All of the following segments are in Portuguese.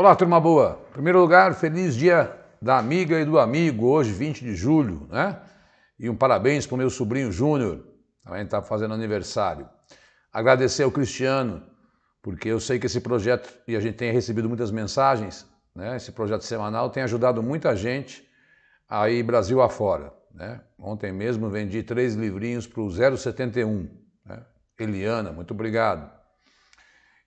Olá, turma boa. Em primeiro lugar, feliz dia da amiga e do amigo, hoje, 20 de julho, né? E um parabéns para o meu sobrinho Júnior, também está fazendo aniversário. Agradecer ao Cristiano, porque eu sei que esse projeto, e a gente tem recebido muitas mensagens, né? Esse projeto semanal tem ajudado muita gente aí Brasil afora, né? Ontem mesmo vendi três livrinhos para o 071, né? Eliana, muito obrigado.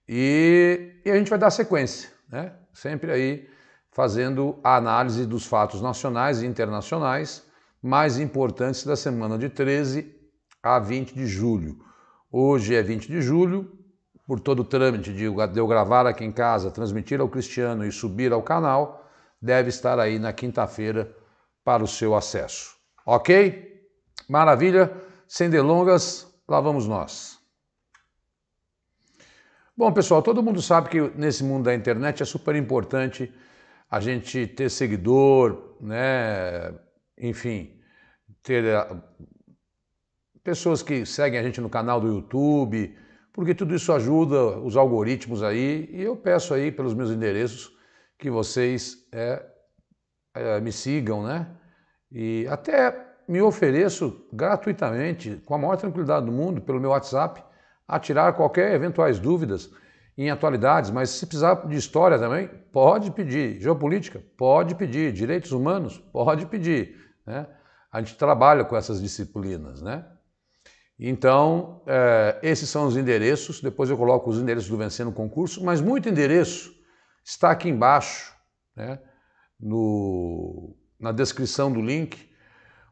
E, e a gente vai dar sequência, né? Sempre aí fazendo a análise dos fatos nacionais e internacionais mais importantes da semana de 13 a 20 de julho. Hoje é 20 de julho, por todo o trâmite de eu gravar aqui em casa, transmitir ao Cristiano e subir ao canal, deve estar aí na quinta-feira para o seu acesso. Ok? Maravilha? Sem delongas, lá vamos nós. Bom, pessoal, todo mundo sabe que nesse mundo da internet é super importante a gente ter seguidor, né? Enfim, ter eh, pessoas que seguem a gente no canal do YouTube, porque tudo isso ajuda os algoritmos aí. E eu peço aí pelos meus endereços que vocês é, é, me sigam, né? E até me ofereço gratuitamente, com a maior tranquilidade do mundo, pelo meu WhatsApp a tirar qualquer eventuais dúvidas em atualidades, mas se precisar de história também, pode pedir. Geopolítica, pode pedir. Direitos humanos, pode pedir. Né? A gente trabalha com essas disciplinas, né? Então, é, esses são os endereços. Depois eu coloco os endereços do Vencendo Concurso, mas muito endereço está aqui embaixo, né? No, na descrição do link,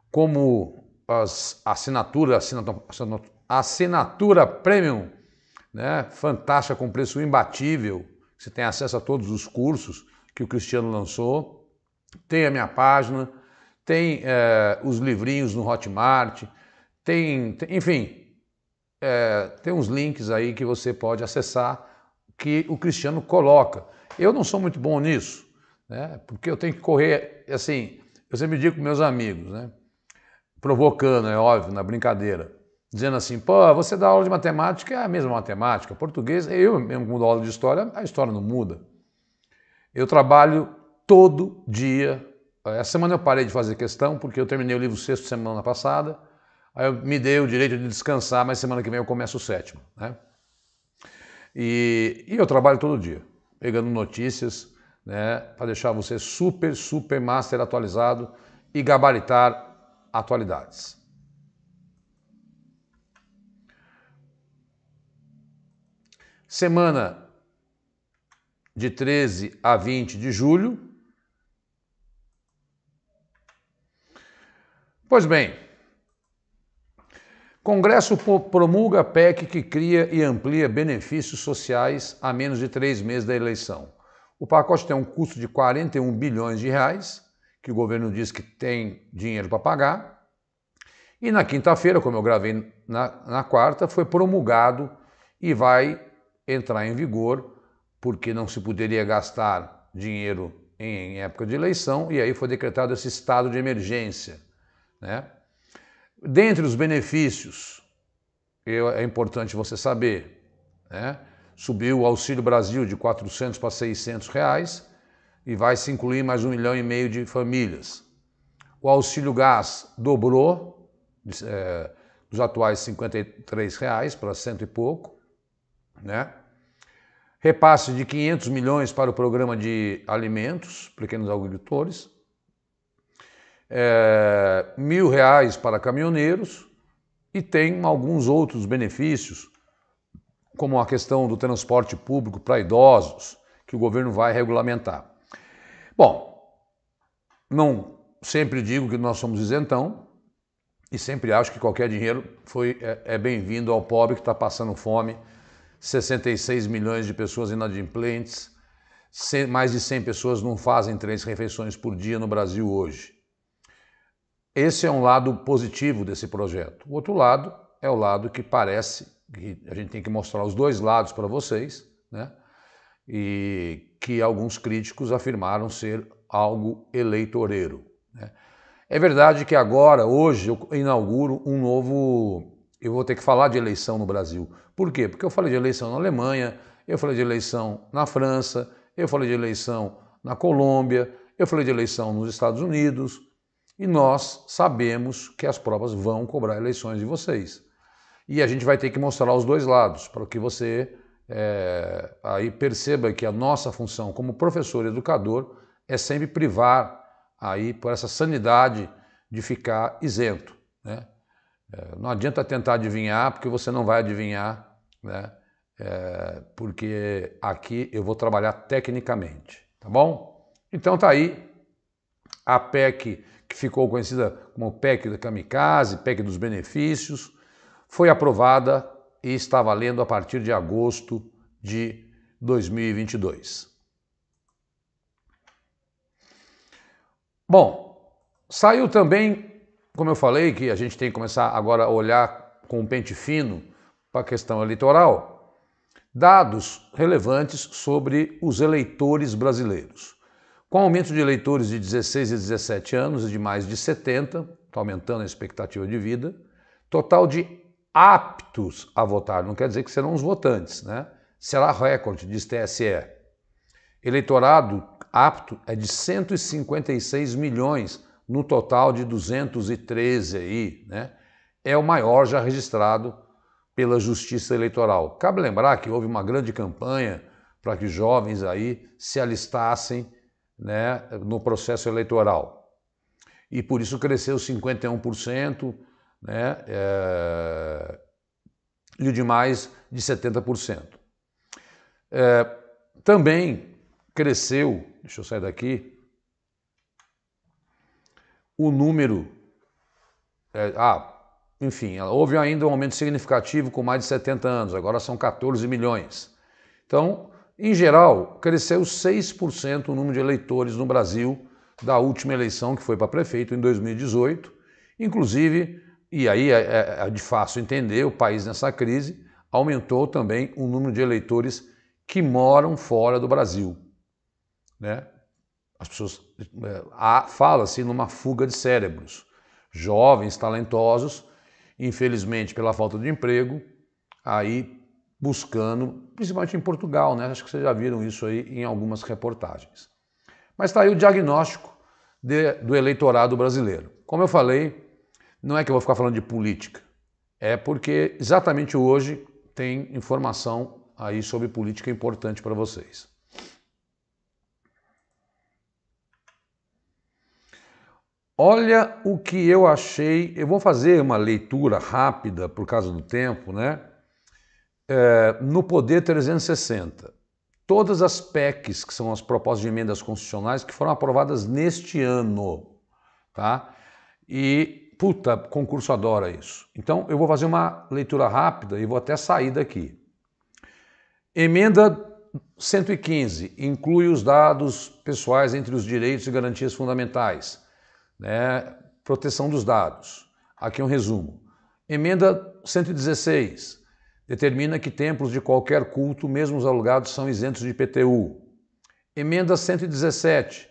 como as assinaturas, assinatura, a assinatura premium, né, fantástica, com preço imbatível. Você tem acesso a todos os cursos que o Cristiano lançou. Tem a minha página, tem é, os livrinhos no Hotmart, tem, tem enfim, é, tem uns links aí que você pode acessar que o Cristiano coloca. Eu não sou muito bom nisso, né? Porque eu tenho que correr, assim, eu sempre digo com meus amigos, né? Provocando, é óbvio, na brincadeira dizendo assim, pô, você dá aula de matemática, é a mesma matemática, português, eu mesmo mudo dou aula de história, a história não muda. Eu trabalho todo dia. Eh, essa semana eu parei de fazer questão, porque eu terminei o livro sexto semana passada, aí eu me dei o direito de descansar, mas semana que vem eu começo o sétimo, né? E, e eu trabalho todo dia, pegando notícias, né, para deixar você super, super master atualizado e gabaritar atualidades. Semana de 13 a 20 de julho. Pois bem, Congresso promulga PEC que cria e amplia benefícios sociais a menos de três meses da eleição. O pacote tem um custo de 41 bilhões de reais, que o governo diz que tem dinheiro para pagar. E na quinta-feira, como eu gravei na, na quarta, foi promulgado e vai entrar em vigor, porque não se poderia gastar dinheiro em época de eleição, e aí foi decretado esse estado de emergência. Né? Dentre os benefícios, é importante você saber, né? subiu o Auxílio Brasil de 400 para 600 reais e vai se incluir mais um milhão e meio de famílias. O Auxílio Gás dobrou é, dos atuais 53 reais para cento e pouco né? Repasse de 500 milhões para o programa de alimentos, pequenos agricultores, é, mil reais para caminhoneiros e tem alguns outros benefícios, como a questão do transporte público para idosos, que o governo vai regulamentar. Bom, não sempre digo que nós somos isentão e sempre acho que qualquer dinheiro foi, é, é bem-vindo ao pobre que está passando fome 66 milhões de pessoas inadimplentes, mais de 100 pessoas não fazem três refeições por dia no Brasil hoje. Esse é um lado positivo desse projeto. O outro lado é o lado que parece que a gente tem que mostrar os dois lados para vocês, né? E que alguns críticos afirmaram ser algo eleitoreiro. Né? É verdade que agora, hoje, eu inauguro um novo eu vou ter que falar de eleição no Brasil. Por quê? Porque eu falei de eleição na Alemanha, eu falei de eleição na França, eu falei de eleição na Colômbia, eu falei de eleição nos Estados Unidos. E nós sabemos que as provas vão cobrar eleições de vocês. E a gente vai ter que mostrar os dois lados, para que você é, aí perceba que a nossa função como professor e educador é sempre privar aí por essa sanidade de ficar isento. Né? É, não adianta tentar adivinhar, porque você não vai adivinhar, né? É, porque aqui eu vou trabalhar tecnicamente, tá bom? Então tá aí a PEC, que ficou conhecida como PEC da Kamikaze, PEC dos benefícios, foi aprovada e está valendo a partir de agosto de 2022. Bom, saiu também como eu falei que a gente tem que começar agora a olhar com um pente fino para a questão eleitoral, dados relevantes sobre os eleitores brasileiros. Com aumento de eleitores de 16 a 17 anos e de mais de 70, está aumentando a expectativa de vida, total de aptos a votar, não quer dizer que serão os votantes, né? Será recorde, diz TSE. Eleitorado apto é de 156 milhões no total de 213 aí, né? É o maior já registrado pela Justiça Eleitoral. Cabe lembrar que houve uma grande campanha para que jovens aí se alistassem né, no processo eleitoral. E por isso cresceu 51%, né, é, e o demais de 70%. É, eh, também cresceu, deixa eu sair daqui, o número. É, ah, enfim, houve ainda um aumento significativo com mais de 70 anos, agora são 14 milhões. Então, em geral, cresceu 6% o número de eleitores no Brasil da última eleição, que foi para prefeito em 2018. Inclusive, e aí é, é, é de fácil entender, o país nessa crise aumentou também o número de eleitores que moram fora do Brasil. Né? As pessoas é, fala-se numa fuga de cérebros. Jovens, talentosos, infelizmente pela falta de emprego, aí buscando, principalmente em Portugal, né? Acho que vocês já viram isso aí em algumas reportagens. Mas está aí o diagnóstico de, do eleitorado brasileiro. Como eu falei, não é que eu vou ficar falando de política, é porque exatamente hoje tem informação aí sobre política importante para vocês. Olha o que eu achei. Eu vou fazer uma leitura rápida, por causa do tempo, né? É, no Poder 360. Todas as PECs, que são as propostas de emendas constitucionais, que foram aprovadas neste ano, tá? E, puta, concurso adora isso. Então, eu vou fazer uma leitura rápida e vou até sair daqui. Emenda 115 inclui os dados pessoais entre os direitos e garantias fundamentais né, proteção dos dados. Aqui é um resumo. Emenda 116 determina que templos de qualquer culto, mesmo os alugados, são isentos de IPTU. Emenda 117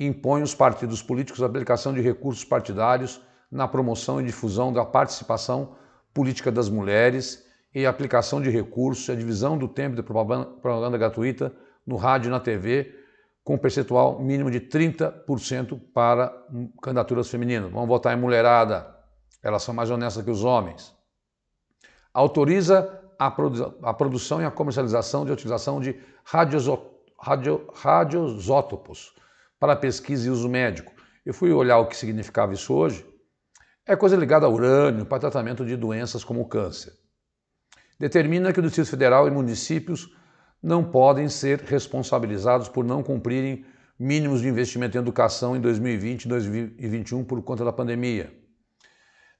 impõe aos partidos políticos a aplicação de recursos partidários na promoção e difusão da participação política das mulheres e a aplicação de recursos e a divisão do tempo de propaganda gratuita no rádio e na TV com um percentual mínimo de 30% para candidaturas femininas. Vamos votar em mulherada, elas são mais honestas que os homens. Autoriza a, produ a produção e a comercialização de utilização de radio radiosótopos para pesquisa e uso médico. Eu fui olhar o que significava isso hoje. É coisa ligada a urânio para tratamento de doenças como o câncer. Determina que o Distrito Federal e municípios não podem ser responsabilizados por não cumprirem mínimos de investimento em educação em 2020 e 2021 por conta da pandemia.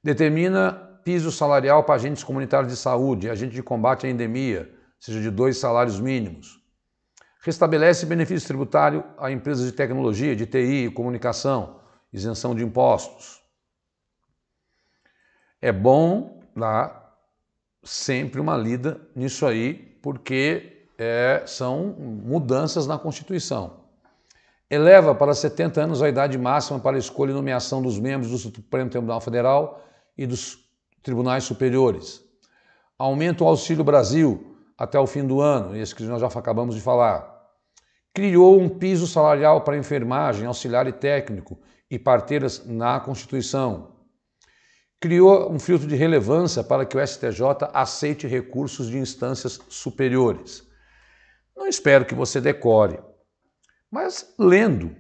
Determina piso salarial para agentes comunitários de saúde e agente de combate à endemia, seja de dois salários mínimos. Restabelece benefício tributário a empresas de tecnologia, de TI e comunicação, isenção de impostos. É bom dar sempre uma lida nisso aí, porque é, são mudanças na Constituição. Eleva para 70 anos a idade máxima para escolha e nomeação dos membros do Supremo Tribunal Federal e dos tribunais superiores. Aumenta o Auxílio Brasil até o fim do ano, esse que nós já acabamos de falar. Criou um piso salarial para enfermagem, auxiliar e técnico e parteiras na Constituição. Criou um filtro de relevância para que o STJ aceite recursos de instâncias superiores não espero que você decore, mas lendo,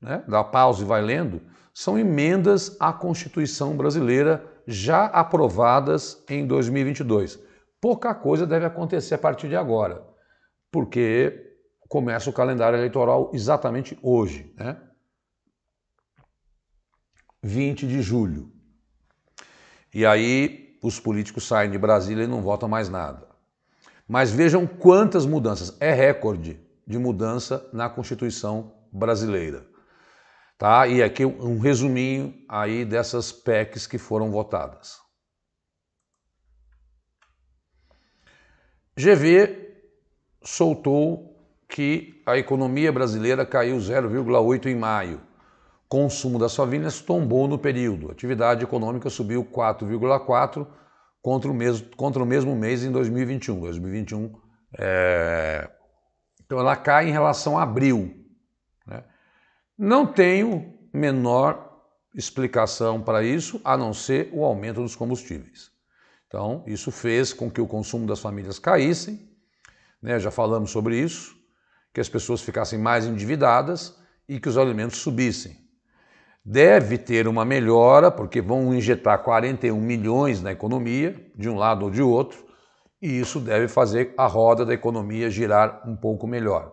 né, dá pausa e vai lendo, são emendas à Constituição brasileira já aprovadas em 2022. Pouca coisa deve acontecer a partir de agora, porque começa o calendário eleitoral exatamente hoje, né? 20 de julho. E aí os políticos saem de Brasília e não votam mais nada. Mas vejam quantas mudanças. É recorde de mudança na Constituição brasileira. Tá? E aqui um resuminho aí dessas PECs que foram votadas. GV soltou que a economia brasileira caiu 0,8 em maio. Consumo das favelas tombou no período. Atividade econômica subiu 4,4 contra o mesmo, contra o mesmo mês em 2021. 2021 é... Então ela cai em relação a abril. Né? Não tenho menor explicação para isso, a não ser o aumento dos combustíveis. Então, isso fez com que o consumo das famílias caísse, né? já falamos sobre isso, que as pessoas ficassem mais endividadas e que os alimentos subissem. Deve ter uma melhora, porque vão injetar 41 milhões na economia, de um lado ou de outro, e isso deve fazer a roda da economia girar um pouco melhor.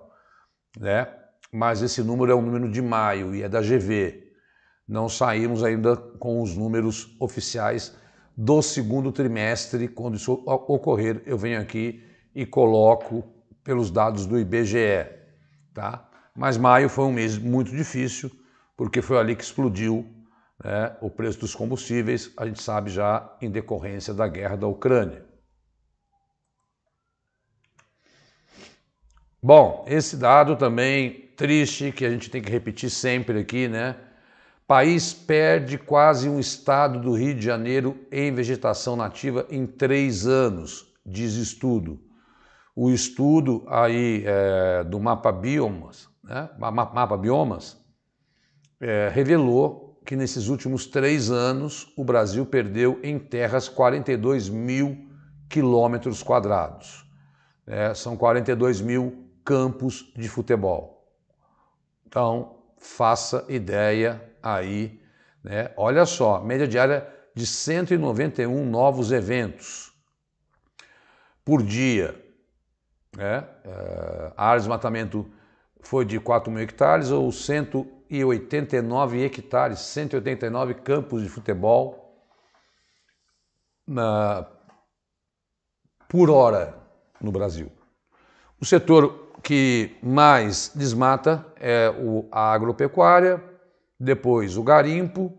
Né? Mas esse número é um número de maio e é da GV. Não saímos ainda com os números oficiais do segundo trimestre. Quando isso ocorrer, eu venho aqui e coloco pelos dados do IBGE. Tá? Mas maio foi um mês muito difícil porque foi ali que explodiu né, o preço dos combustíveis, a gente sabe já em decorrência da guerra da Ucrânia. Bom, esse dado também triste que a gente tem que repetir sempre aqui, né? País perde quase um estado do Rio de Janeiro em vegetação nativa em três anos, diz estudo. O estudo aí é, do mapa biomas, né? mapa biomas, é, revelou que nesses últimos três anos o Brasil perdeu em terras 42 mil quilômetros quadrados. Né? são 42 mil campos de futebol. Então, faça ideia aí. Né? Olha só, média diária de 191 novos eventos por dia. Né? É, a área de desmatamento foi de 4 mil hectares ou 100 189 hectares, 189 campos de futebol na, por hora no Brasil. O setor que mais desmata é a agropecuária, depois o garimpo,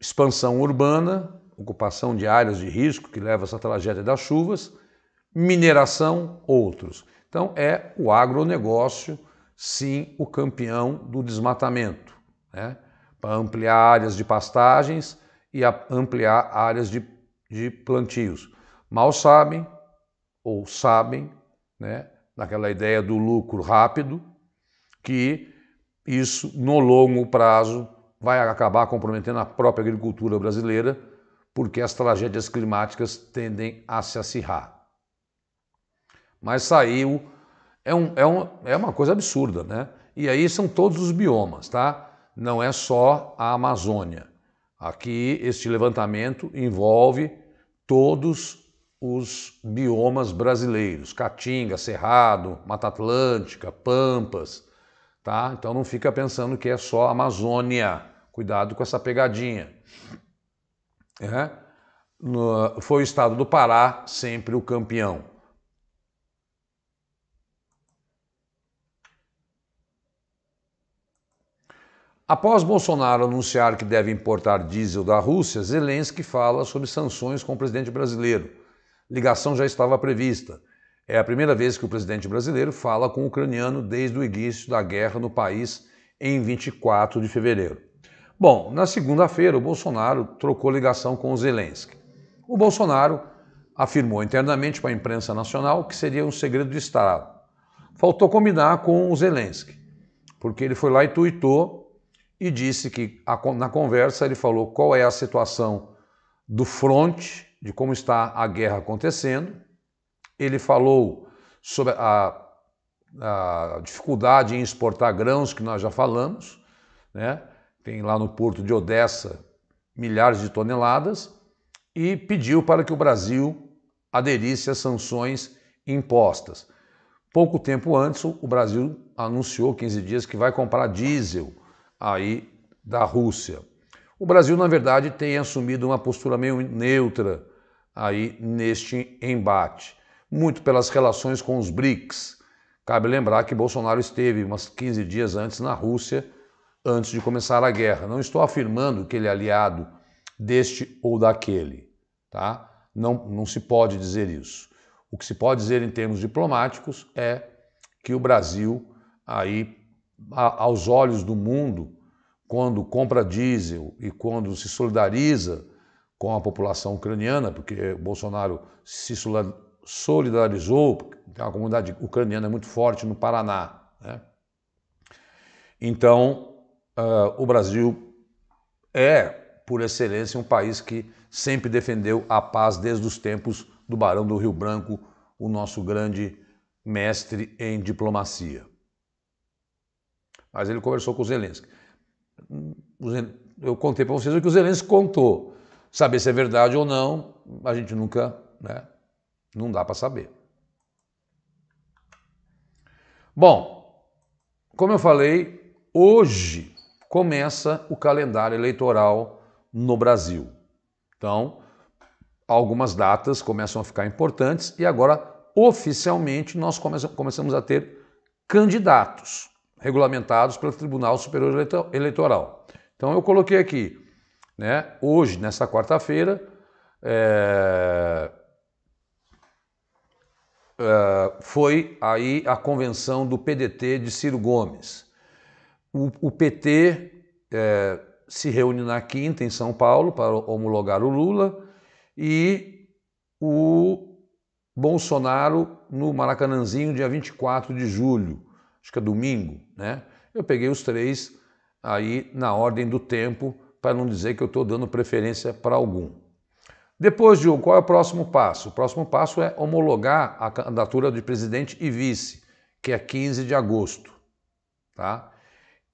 expansão urbana, ocupação de áreas de risco que leva essa tragédia das chuvas, mineração, outros. Então é o agronegócio sim o campeão do desmatamento, né? para ampliar áreas de pastagens e ampliar áreas de, de plantios. Mal sabem, ou sabem, né? naquela ideia do lucro rápido, que isso no longo prazo vai acabar comprometendo a própria agricultura brasileira, porque as tragédias climáticas tendem a se acirrar. Mas saiu é, um, é, um, é uma coisa absurda, né? E aí são todos os biomas, tá? Não é só a Amazônia. Aqui, este levantamento envolve todos os biomas brasileiros: Caatinga, Cerrado, Mata Atlântica, Pampas, tá? Então não fica pensando que é só Amazônia. Cuidado com essa pegadinha. É. No, foi o estado do Pará sempre o campeão. Após Bolsonaro anunciar que deve importar diesel da Rússia, Zelensky fala sobre sanções com o presidente brasileiro. Ligação já estava prevista. É a primeira vez que o presidente brasileiro fala com o ucraniano desde o início da guerra no país em 24 de fevereiro. Bom, na segunda-feira, o Bolsonaro trocou ligação com o Zelensky. O Bolsonaro afirmou internamente para a imprensa nacional que seria um segredo de Estado. Faltou combinar com o Zelensky, porque ele foi lá e tuitou e disse que na conversa ele falou qual é a situação do fronte, de como está a guerra acontecendo. Ele falou sobre a, a dificuldade em exportar grãos, que nós já falamos, né? tem lá no porto de Odessa milhares de toneladas, e pediu para que o Brasil aderisse às sanções impostas. Pouco tempo antes, o Brasil anunciou, 15 dias, que vai comprar diesel aí da Rússia. O Brasil, na verdade, tem assumido uma postura meio neutra aí neste embate, muito pelas relações com os BRICS. Cabe lembrar que Bolsonaro esteve umas 15 dias antes na Rússia, antes de começar a guerra. Não estou afirmando que ele é aliado deste ou daquele, tá? Não, não se pode dizer isso. O que se pode dizer em termos diplomáticos é que o Brasil aí a, aos olhos do mundo, quando compra diesel e quando se solidariza com a população ucraniana, porque Bolsonaro se solidarizou, porque a comunidade ucraniana é muito forte no Paraná. Né? Então, uh, o Brasil é, por excelência, um país que sempre defendeu a paz desde os tempos do Barão do Rio Branco, o nosso grande mestre em diplomacia mas ele conversou com o Zelensky. Eu contei para vocês o que o Zelensky contou. Saber se é verdade ou não, a gente nunca, né? Não dá para saber. Bom, como eu falei, hoje começa o calendário eleitoral no Brasil. Então, algumas datas começam a ficar importantes e agora, oficialmente, nós começamos a ter candidatos regulamentados pelo Tribunal Superior Eleitoral. Então eu coloquei aqui, né, hoje, nessa quarta-feira, é, é, foi aí a convenção do PDT de Ciro Gomes. O, o PT é, se reúne na quinta em São Paulo para homologar o Lula e o Bolsonaro no Maracanãzinho, dia 24 de julho acho que é domingo, né? Eu peguei os três aí na ordem do tempo, para não dizer que eu estou dando preferência para algum. Depois de qual é o próximo passo? O próximo passo é homologar a candidatura de presidente e vice, que é 15 de agosto, tá?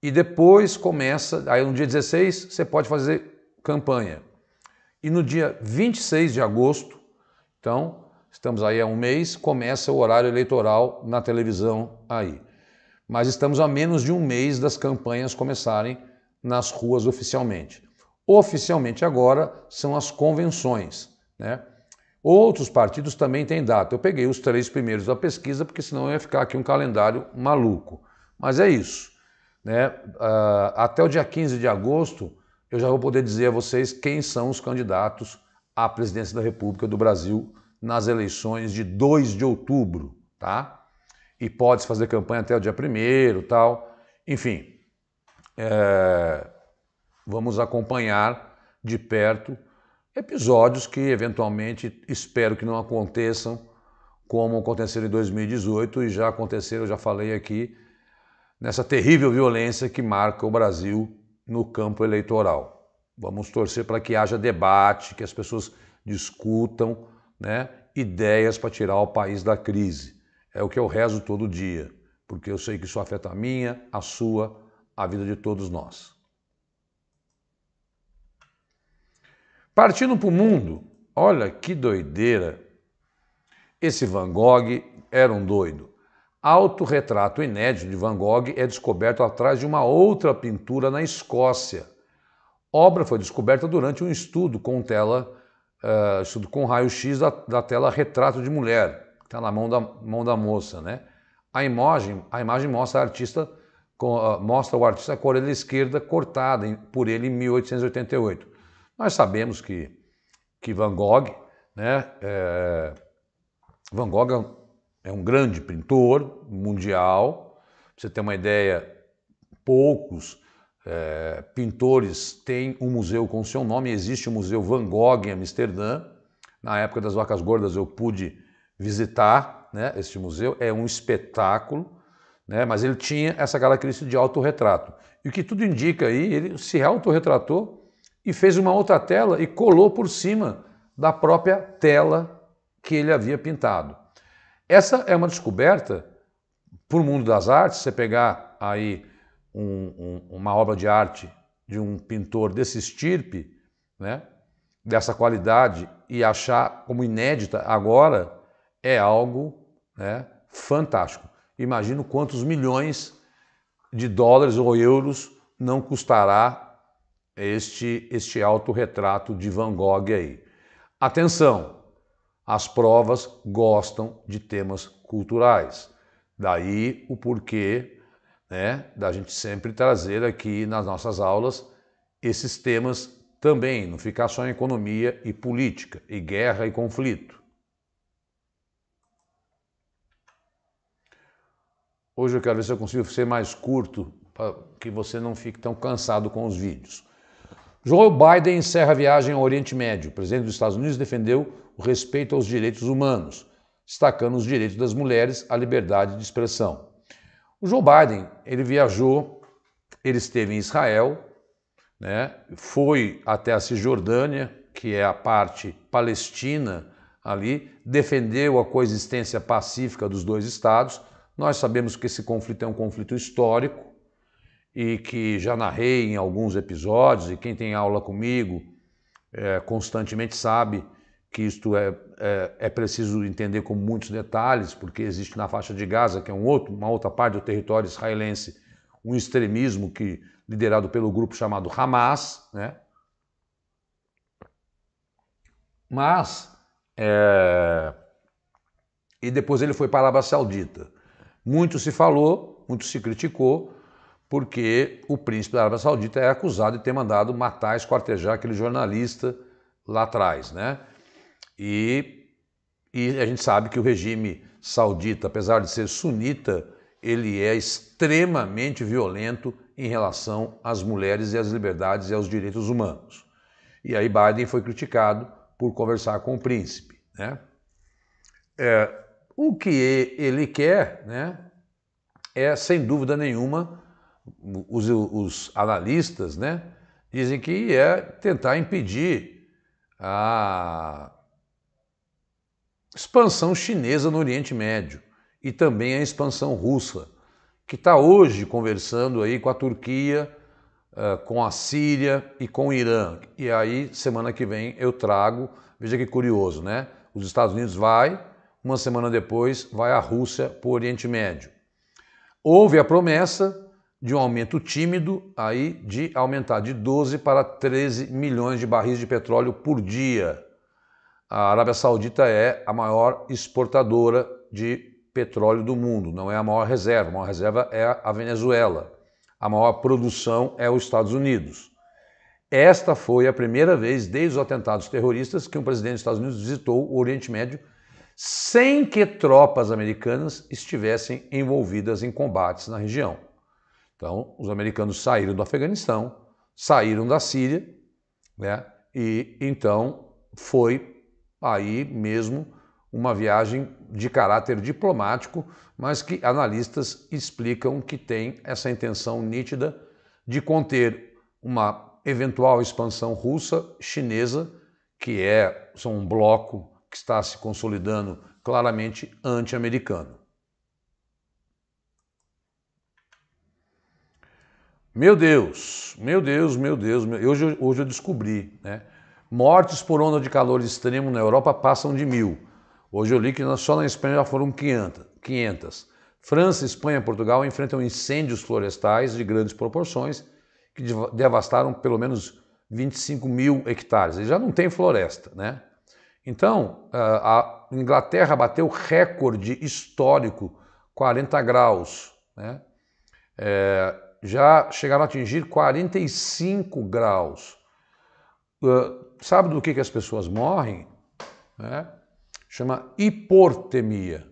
E depois começa, aí no dia 16 você pode fazer campanha. E no dia 26 de agosto, então, estamos aí há um mês, começa o horário eleitoral na televisão aí mas estamos a menos de um mês das campanhas começarem nas ruas oficialmente. Oficialmente agora são as convenções, né? Outros partidos também têm data. Eu peguei os três primeiros da pesquisa, porque senão ia ficar aqui um calendário maluco. Mas é isso. Né? Ah, até o dia 15 de agosto, eu já vou poder dizer a vocês quem são os candidatos à presidência da República do Brasil nas eleições de 2 de outubro, tá? e pode fazer campanha até o dia primeiro, tal. Enfim, é, vamos acompanhar de perto episódios que eventualmente espero que não aconteçam como aconteceram em 2018 e já aconteceram, já falei aqui, nessa terrível violência que marca o Brasil no campo eleitoral. Vamos torcer para que haja debate, que as pessoas discutam né, ideias para tirar o país da crise. É o que eu rezo todo dia, porque eu sei que isso afeta a minha, a sua, a vida de todos nós. Partindo para o mundo, olha que doideira. Esse Van Gogh era um doido. Autorretrato inédito de Van Gogh é descoberto atrás de uma outra pintura na Escócia. Obra foi descoberta durante um estudo com tela, uh, estudo com raio-x da, da tela Retrato de Mulher, está na mão da, mão da moça, né? A imagem, a imagem mostra, a artista, ah, mostra o artista com a orelha esquerda cortada por ele em 1888. Nós sabemos que, que Van Gogh, né? É, Van Gogh é, é um grande pintor mundial. Pra você ter uma ideia, poucos é, pintores têm um museu com seu nome. Existe o Museu Van Gogh em Amsterdã. Na época das vacas gordas eu pude visitar né, este museu, é um espetáculo, né, mas ele tinha essa característica de autorretrato. E o que tudo indica aí, ele se autorretratou e fez uma outra tela e colou por cima da própria tela que ele havia pintado. Essa é uma descoberta para o mundo das artes, você pegar aí um, um, uma obra de arte de um pintor desse estirpe, né, dessa qualidade, e achar como inédita agora, é algo né, fantástico. Imagino quantos milhões de dólares ou euros não custará este, este autorretrato de Van Gogh aí. Atenção, as provas gostam de temas culturais. Daí o porquê né, da gente sempre trazer aqui nas nossas aulas esses temas também, não ficar só em economia e política, e guerra e conflito. Hoje eu quero ver se eu consigo ser mais curto para que você não fique tão cansado com os vídeos. Joe Biden encerra a viagem ao Oriente Médio. O presidente dos Estados Unidos defendeu o respeito aos direitos humanos, destacando os direitos das mulheres, a liberdade de expressão. O Joe Biden, ele viajou, ele esteve em Israel, né? foi até a Cisjordânia, que é a parte palestina ali, defendeu a coexistência pacífica dos dois estados, nós sabemos que esse conflito é um conflito histórico e que já narrei em alguns episódios, e quem tem aula comigo é, constantemente sabe que isto é, é, é, preciso entender com muitos detalhes, porque existe na faixa de Gaza, que é um outro, uma outra parte do território israelense, um extremismo que liderado pelo grupo chamado Hamas, né? Mas é... e depois ele foi para a Arábia Saudita. Muito se falou, muito se criticou, porque o príncipe da Arábia Saudita é acusado de ter mandado matar, esquartejar aquele jornalista lá atrás, né? E, e a gente sabe que o regime saudita, apesar de ser sunita, ele é extremamente violento em relação às mulheres e às liberdades e aos direitos humanos. E aí Biden foi criticado por conversar com o príncipe, né? É, o que ele quer né, é, sem dúvida nenhuma, os, os analistas né, dizem que é tentar impedir a expansão chinesa no Oriente Médio e também a expansão russa, que está hoje conversando aí com a Turquia, eh, com a Síria e com o Irã. E aí, semana que vem, eu trago, veja que curioso, né? Os Estados Unidos vai uma semana depois, vai à Rússia para o Oriente Médio. Houve a promessa de um aumento tímido aí de aumentar de 12 para 13 milhões de barris de petróleo por dia. A Arábia Saudita é a maior exportadora de petróleo do mundo, não é a maior reserva. A maior reserva é a Venezuela. A maior produção é os Estados Unidos. Esta foi a primeira vez desde os atentados terroristas que um presidente dos Estados Unidos visitou o Oriente Médio sem que tropas americanas estivessem envolvidas em combates na região. Então, os americanos saíram do Afeganistão, saíram da Síria, né? E então foi aí mesmo uma viagem de caráter diplomático, mas que analistas explicam que tem essa intenção nítida de conter uma eventual expansão russa, chinesa, que é são um bloco que está se consolidando claramente anti-americano. Meu Deus, meu Deus, meu Deus, meu... Hoje, hoje eu descobri, né? Mortes por onda de calor extremo na Europa passam de mil. Hoje eu li que só na Espanha já foram 500. França, Espanha e Portugal enfrentam incêndios florestais de grandes proporções que devastaram pelo menos 25 mil hectares. E já não tem floresta, né? Então, eh, a Inglaterra bateu recorde histórico, 40 graus. Né? É, já chegaram a atingir 45 graus. Uh, sabe do que, que as pessoas morrem? Né? Chama hiportemia.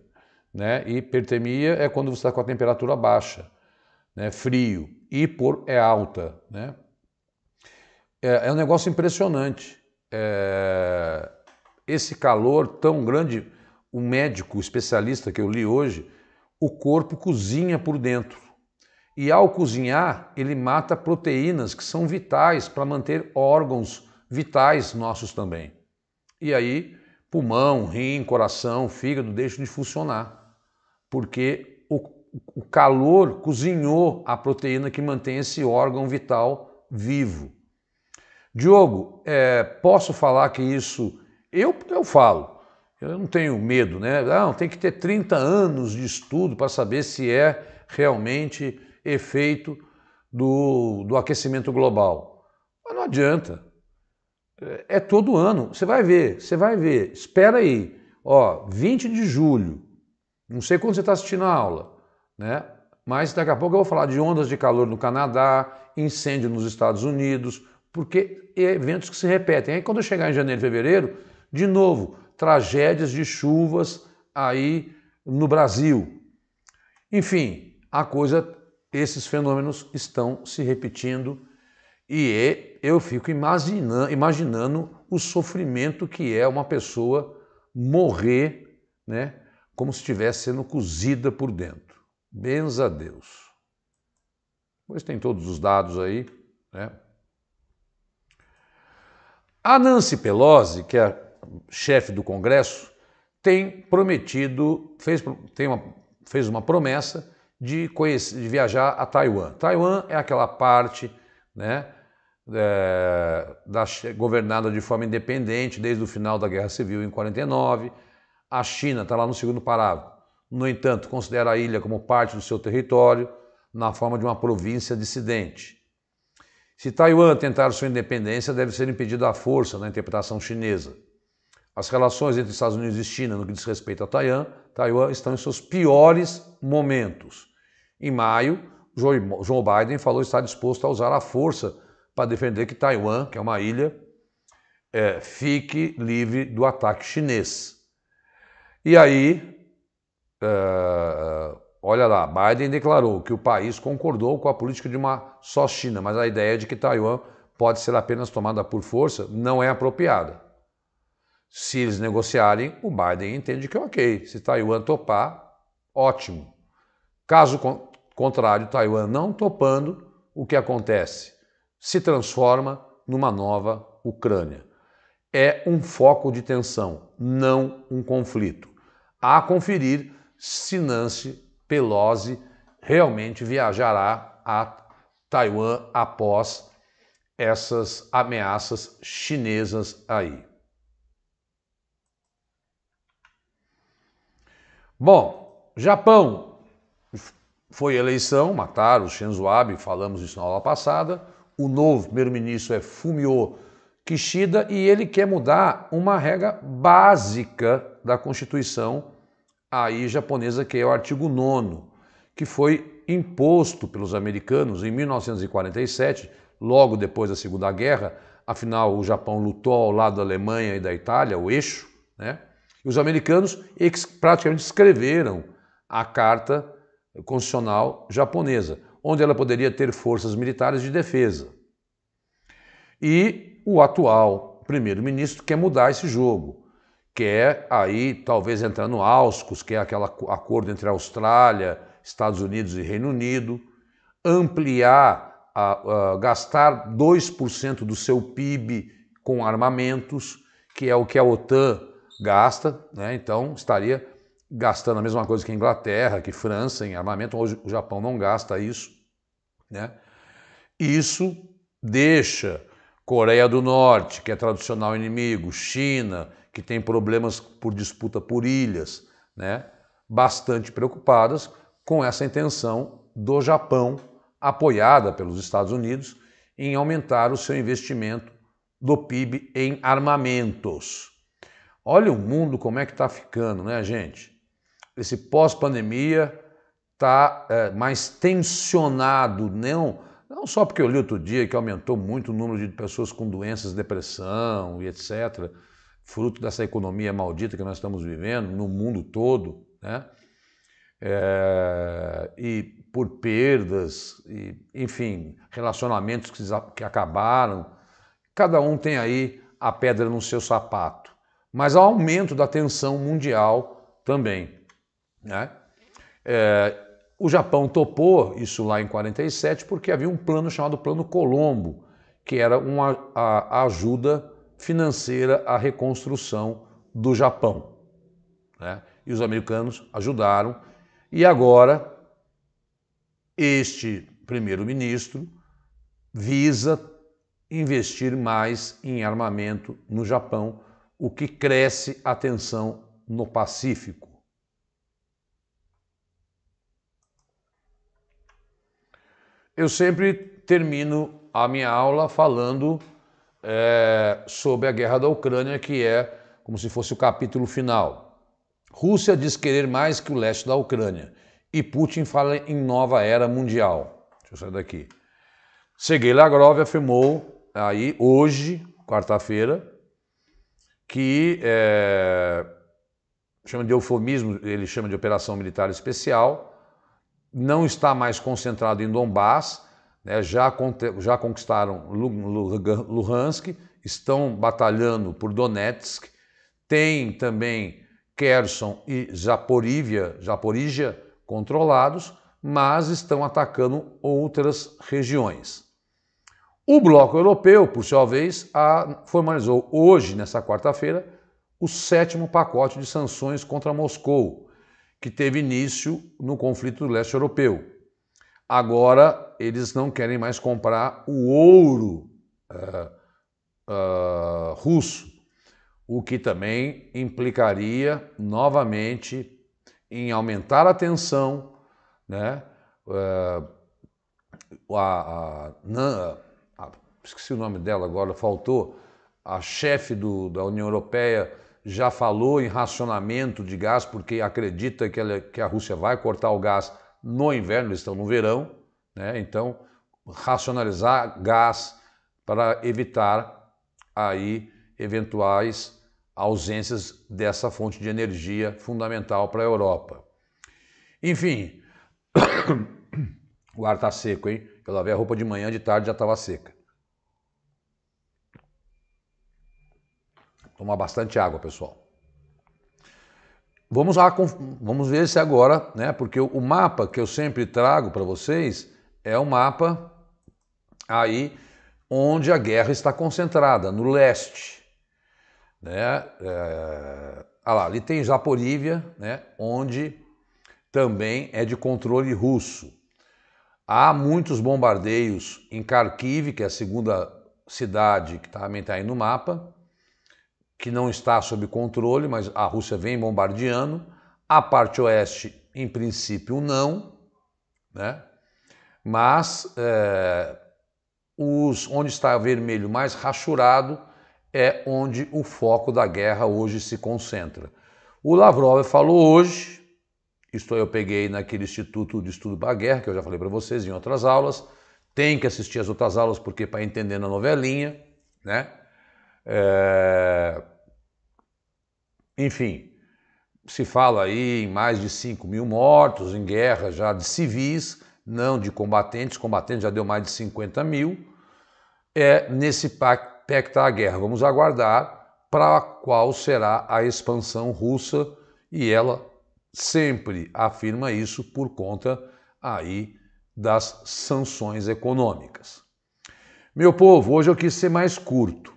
Né? Hipertemia é quando você está com a temperatura baixa, né? frio. Hipor é alta. Né? É, é um negócio impressionante. É esse calor tão grande, o médico o especialista que eu li hoje, o corpo cozinha por dentro. E ao cozinhar, ele mata proteínas que são vitais para manter órgãos vitais nossos também. E aí, pulmão, rim, coração, fígado deixam de funcionar, porque o, o calor cozinhou a proteína que mantém esse órgão vital vivo. Diogo, é, posso falar que isso eu, eu falo, eu não tenho medo, né? Não ah, tem que ter 30 anos de estudo para saber se é realmente efeito do, do aquecimento global. Mas não adianta. É, é todo ano. Você vai ver, você vai ver. Espera aí. Ó, 20 de julho. Não sei quando você está assistindo a aula, né? Mas daqui a pouco eu vou falar de ondas de calor no Canadá, incêndio nos Estados Unidos, porque é eventos que se repetem. Aí quando eu chegar em janeiro, fevereiro, de novo, tragédias de chuvas aí no Brasil. Enfim, a coisa, esses fenômenos estão se repetindo e é, eu fico imaginando, imaginando o sofrimento que é uma pessoa morrer, né, como se estivesse sendo cozida por dentro. Benza a Deus. Pois tem todos os dados aí, né? A Nancy Pelosi, que é chefe do Congresso, tem prometido, fez, tem uma, fez uma promessa de, conhecer, de viajar a Taiwan. Taiwan é aquela parte né, é, da, governada de forma independente desde o final da Guerra Civil em 49. A China está lá no segundo parágrafo. No entanto, considera a ilha como parte do seu território na forma de uma província dissidente. Se Taiwan tentar sua independência, deve ser impedida à força na interpretação chinesa. As relações entre Estados Unidos e China no que diz respeito a Taiwan, Taiwan estão em seus piores momentos. Em maio, Joe Biden falou estar disposto a usar a força para defender que Taiwan, que é uma ilha, é, fique livre do ataque chinês. E aí, é, olha lá, Biden declarou que o país concordou com a política de uma só China, mas a ideia é de que Taiwan pode ser apenas tomada por força não é apropriada. Se eles negociarem, o Biden entende que é ok. Se Taiwan topar, ótimo. Caso contrário, Taiwan não topando, o que acontece? Se transforma numa nova Ucrânia. É um foco de tensão, não um conflito. A conferir se Nancy Pelosi realmente viajará a Taiwan após essas ameaças chinesas aí. Bom, Japão foi eleição, mataram o Shinzo Abe, falamos isso na aula passada. O novo primeiro-ministro é Fumio Kishida e ele quer mudar uma regra básica da Constituição aí japonesa, que é o artigo 9, que foi imposto pelos americanos em 1947, logo depois da Segunda Guerra. Afinal, o Japão lutou ao lado da Alemanha e da Itália, o eixo, né? E os americanos praticamente escreveram a carta constitucional japonesa, onde ela poderia ter forças militares de defesa. E o atual primeiro-ministro quer mudar esse jogo, quer aí talvez entrar no AUSCUS, que é aquele acordo entre Austrália, Estados Unidos e Reino Unido, ampliar, a, a, gastar 2% do seu PIB com armamentos, que é o que a OTAN gasta, né? então estaria gastando a mesma coisa que a Inglaterra, que França em armamento, hoje o Japão não gasta isso. Né? Isso deixa Coreia do Norte, que é tradicional inimigo, China, que tem problemas por disputa por ilhas, né? bastante preocupadas com essa intenção do Japão, apoiada pelos Estados Unidos, em aumentar o seu investimento do PIB em armamentos. Olha o mundo como é que está ficando, né, gente? Esse pós-pandemia está é, mais tensionado, não, não só porque eu li outro dia que aumentou muito o número de pessoas com doenças, depressão e etc., fruto dessa economia maldita que nós estamos vivendo no mundo todo, né? É, e por perdas, e, enfim, relacionamentos que, que acabaram. Cada um tem aí a pedra no seu sapato mas ao aumento da tensão mundial também. Né? É, o Japão topou isso lá em 47 porque havia um plano chamado Plano Colombo, que era uma a, a ajuda financeira à reconstrução do Japão. Né? E os americanos ajudaram. E agora, este primeiro-ministro visa investir mais em armamento no Japão o que cresce a tensão no Pacífico. Eu sempre termino a minha aula falando é, sobre a guerra da Ucrânia, que é como se fosse o capítulo final. Rússia diz querer mais que o leste da Ucrânia e Putin fala em nova era mundial. Deixa eu sair daqui. Sergei Lavrov afirmou aí hoje, quarta-feira, que é, chama de eufemismo, ele chama de operação militar especial, não está mais concentrado em Donbass, né, já, já conquistaram Luhansk, estão batalhando por Donetsk, tem também Kherson e Zaporívia, Zaporígia controlados, mas estão atacando outras regiões. O bloco europeu, por sua vez, formalizou hoje, nessa quarta-feira, o sétimo pacote de sanções contra Moscou, que teve início no conflito do leste europeu. Agora, eles não querem mais comprar o ouro uh, uh, russo, o que também implicaria novamente em aumentar a tensão, né? Uh, a, a, esqueci o nome dela agora, faltou, a chefe do, da União Europeia já falou em racionamento de gás, porque acredita que, ela, que a Rússia vai cortar o gás no inverno, eles estão no verão, né? então racionalizar gás para evitar aí eventuais ausências dessa fonte de energia fundamental para a Europa. Enfim, o ar está seco, hein? Eu lavei a roupa de manhã, de tarde já estava seca. Tomar bastante água, pessoal. Vamos, lá, vamos ver se agora, né? Porque o mapa que eu sempre trago para vocês é o mapa aí onde a guerra está concentrada, no leste. Né? É... Ah lá, ali tem Zaporívia, né? onde também é de controle russo. Há muitos bombardeios em Kharkiv, que é a segunda cidade que tá, também está aí no mapa, que não está sob controle, mas a Rússia vem bombardeando. A parte oeste, em princípio, não, né? mas é, os, onde está vermelho mais rachurado é onde o foco da guerra hoje se concentra. O Lavrov falou hoje, isto eu peguei naquele Instituto de Estudo da Guerra, que eu já falei para vocês em outras aulas, tem que assistir as outras aulas porque é para entender na novelinha, né? É... Enfim, se fala aí em mais de 5 mil mortos em guerra já de civis, não de combatentes, combatentes já deu mais de 50 mil. É nesse pacto a guerra. Vamos aguardar para qual será a expansão russa e ela sempre afirma isso por conta aí das sanções econômicas. Meu povo, hoje eu quis ser mais curto.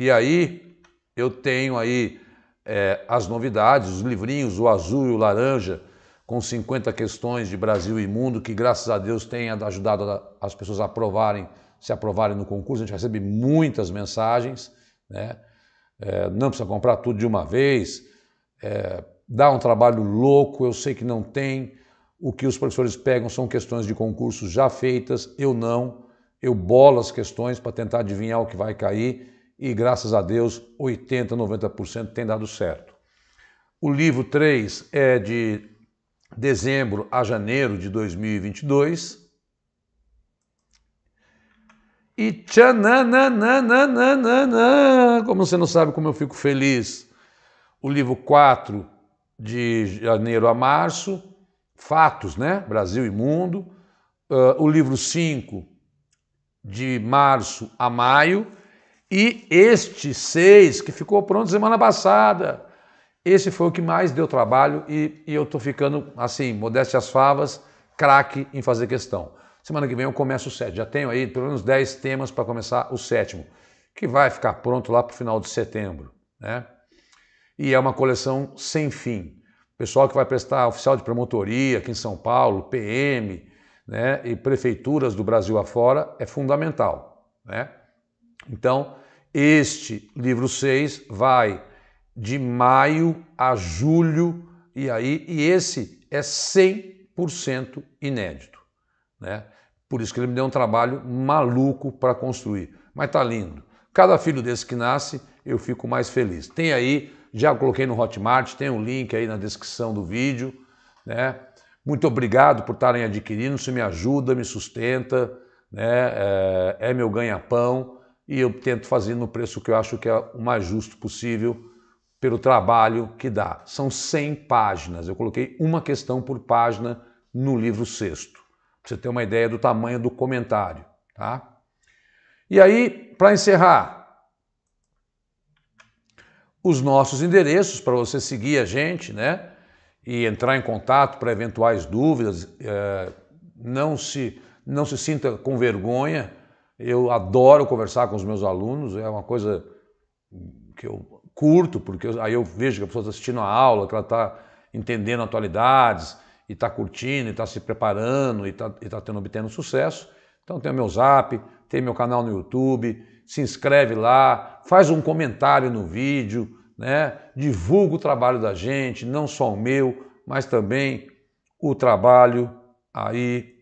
E aí eu tenho aí é, as novidades, os livrinhos, o azul e o laranja, com 50 questões de Brasil e mundo, que graças a Deus tem ajudado as pessoas a aprovarem, se aprovarem no concurso. A gente recebe muitas mensagens, né? É, não precisa comprar tudo de uma vez, é, dá um trabalho louco, eu sei que não tem. O que os professores pegam são questões de concurso já feitas, eu não. Eu bolo as questões para tentar adivinhar o que vai cair e graças a Deus 80, 90% tem dado certo. O livro 3 é de dezembro a janeiro de 2022. E tchanananananana, como você não sabe como eu fico feliz. O livro 4 de janeiro a março, Fatos, né? Brasil e Mundo. Uh, o livro 5 de março a maio e este seis que ficou pronto semana passada, esse foi o que mais deu trabalho e, e eu estou ficando, assim, modéstia às favas, craque em fazer questão. Semana que vem eu começo o sétimo Já tenho aí pelo menos 10 temas para começar o sétimo, que vai ficar pronto lá para o final de setembro. Né? E é uma coleção sem fim. Pessoal que vai prestar oficial de promotoria aqui em São Paulo, PM né? e prefeituras do Brasil afora é fundamental. Né? Então, este livro 6 vai de maio a julho, e aí e esse é 100% inédito. Né? Por isso que ele me deu um trabalho maluco para construir. Mas tá lindo. Cada filho desse que nasce, eu fico mais feliz. Tem aí, já coloquei no Hotmart, tem um link aí na descrição do vídeo. Né? Muito obrigado por estarem adquirindo, isso me ajuda, me sustenta, né? é, é meu ganha-pão e eu tento fazer no preço que eu acho que é o mais justo possível pelo trabalho que dá. São 100 páginas, eu coloquei uma questão por página no livro sexto, para você ter uma ideia do tamanho do comentário. Tá? E aí, para encerrar, os nossos endereços para você seguir a gente, né? E entrar em contato para eventuais dúvidas. Eh, não, se, não se sinta com vergonha eu adoro conversar com os meus alunos, é uma coisa que eu curto, porque aí eu vejo que a pessoa está assistindo a aula, que ela está entendendo atualidades, e está curtindo, e está se preparando, e está tá tendo, obtendo sucesso. Então tem o meu zap, tem meu canal no YouTube, se inscreve lá, faz um comentário no vídeo, né? divulga o trabalho da gente, não só o meu, mas também o trabalho aí.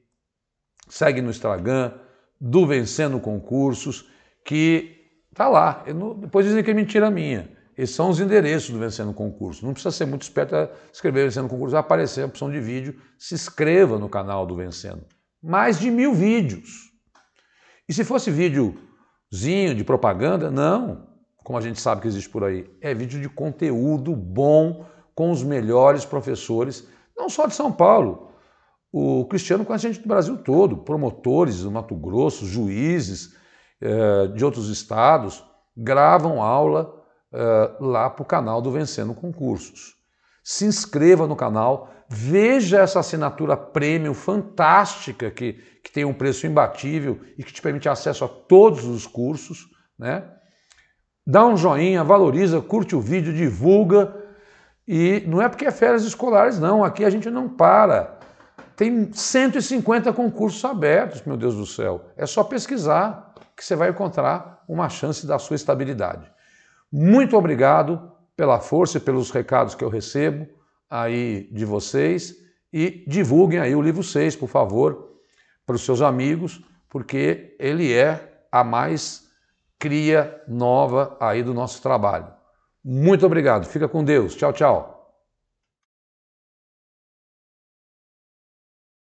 Segue no Instagram, do Vencendo Concursos, que está lá. Não, depois dizem que é mentira minha. Esses são os endereços do Vencendo Concurso. Não precisa ser muito esperto para escrever Vencendo Concurso, vai aparecer a opção de vídeo. Se inscreva no canal do Vencendo. Mais de mil vídeos. E se fosse vídeozinho de propaganda, não. Como a gente sabe que existe por aí. É vídeo de conteúdo bom, com os melhores professores, não só de São Paulo, o Cristiano conhece gente do Brasil todo, promotores do Mato Grosso, juízes eh, de outros estados, gravam aula eh, lá para o canal do Vencendo Concursos. Se inscreva no canal, veja essa assinatura premium fantástica que, que tem um preço imbatível e que te permite acesso a todos os cursos, né? Dá um joinha, valoriza, curte o vídeo, divulga. E não é porque é férias escolares, não. Aqui a gente não para. Tem 150 concursos abertos, meu Deus do céu. É só pesquisar que você vai encontrar uma chance da sua estabilidade. Muito obrigado pela força e pelos recados que eu recebo aí de vocês e divulguem aí o livro 6, por favor, para os seus amigos, porque ele é a mais cria nova aí do nosso trabalho. Muito obrigado. Fica com Deus. Tchau, tchau.